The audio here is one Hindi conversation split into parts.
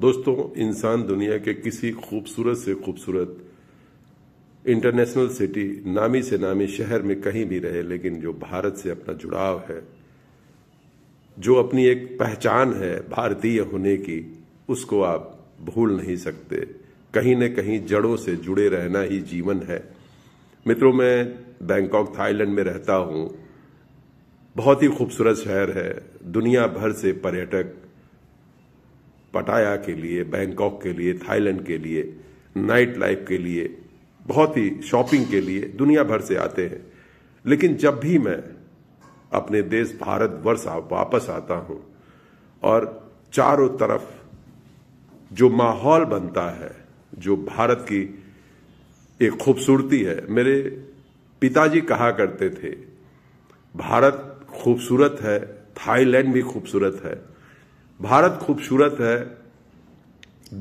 दोस्तों इंसान दुनिया के किसी खूबसूरत से खूबसूरत इंटरनेशनल सिटी नामी से नामी शहर में कहीं भी रहे लेकिन जो भारत से अपना जुड़ाव है जो अपनी एक पहचान है भारतीय होने की उसको आप भूल नहीं सकते कहीं न कहीं जड़ों से जुड़े रहना ही जीवन है मित्रों मैं बैंकॉक थाईलैंड में रहता हूँ बहुत ही खूबसूरत शहर है दुनिया भर से पर्यटक पटाया के लिए बैंकॉक के लिए थाईलैंड के लिए नाइट लाइफ के लिए बहुत ही शॉपिंग के लिए दुनिया भर से आते हैं लेकिन जब भी मैं अपने देश भारत वर्ष वापस आता हूं और चारों तरफ जो माहौल बनता है जो भारत की एक खूबसूरती है मेरे पिताजी कहा करते थे भारत खूबसूरत है थाईलैंड भी खूबसूरत है भारत खूबसूरत है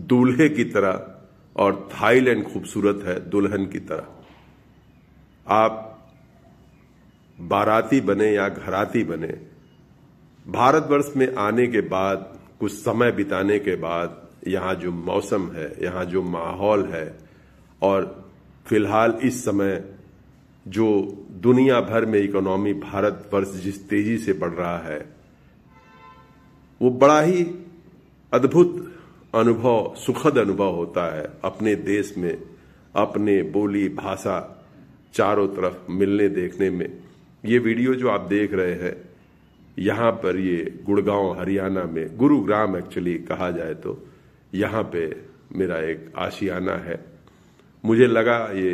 दूल्हे की तरह और थाईलैंड खूबसूरत है दुल्हन की तरह आप बाराती बने या घराती बने भारतवर्ष में आने के बाद कुछ समय बिताने के बाद यहाँ जो मौसम है यहाँ जो माहौल है और फिलहाल इस समय जो दुनिया भर में इकोनॉमी भारतवर्ष जिस तेजी से बढ़ रहा है वो बड़ा ही अद्भुत अनुभव सुखद अनुभव होता है अपने देश में अपने बोली भाषा चारों तरफ मिलने देखने में ये वीडियो जो आप देख रहे हैं यहाँ पर ये गुड़गांव हरियाणा में गुरुग्राम एक्चुअली कहा जाए तो यहाँ पे मेरा एक आशियाना है मुझे लगा ये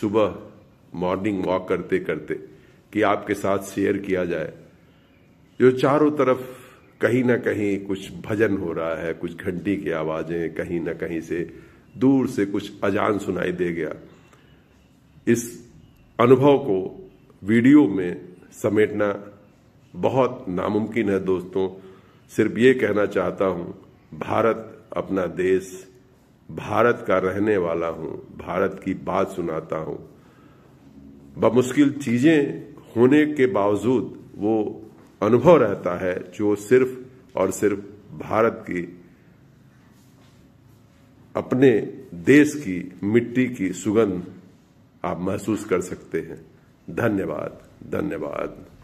सुबह मॉर्निंग वॉक करते करते कि आपके साथ शेयर किया जाए जो चारों तरफ कहीं ना कहीं कुछ भजन हो रहा है कुछ घंटी की आवाज़ें कहीं ना कहीं से दूर से कुछ अजान सुनाई दे गया इस अनुभव को वीडियो में समेटना बहुत नामुमकिन है दोस्तों सिर्फ ये कहना चाहता हूँ भारत अपना देश भारत का रहने वाला हूँ भारत की बात सुनाता हूँ बमुश्किल चीज़ें होने के बावजूद वो अनुभव रहता है जो सिर्फ और सिर्फ भारत की अपने देश की मिट्टी की सुगंध आप महसूस कर सकते हैं धन्यवाद धन्यवाद